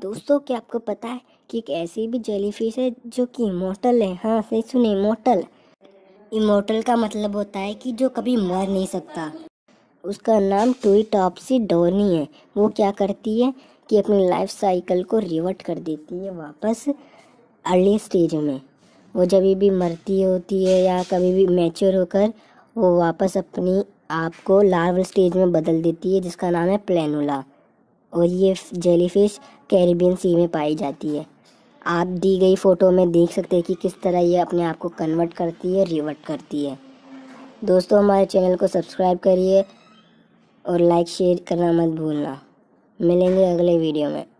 दोस्तों क्या आपको पता है कि एक ऐसी भी जेलीफिश है जो कि इमोटल है हाँ सही सुने इमोटल इमोटल का मतलब होता है कि जो कभी मर नहीं सकता उसका नाम टूई टॉपसी डोनी है वो क्या करती है कि अपनी लाइफ साइकिल को रिवर्ट कर देती है वापस अर्ली स्टेज में वो जब भी मरती होती है या कभी भी मैच्योर होकर वो वापस अपनी आप को लार्वल स्टेज में बदल देती है जिसका नाम है प्लेनोला और ये जेलीफिश कैरिबियन सी में पाई जाती है आप दी गई फ़ोटो में देख सकते हैं कि किस तरह ये अपने आप को कन्वर्ट करती है रिवर्ट करती है दोस्तों हमारे चैनल को सब्सक्राइब करिए और लाइक शेयर करना मत भूलना मिलेंगे अगले वीडियो में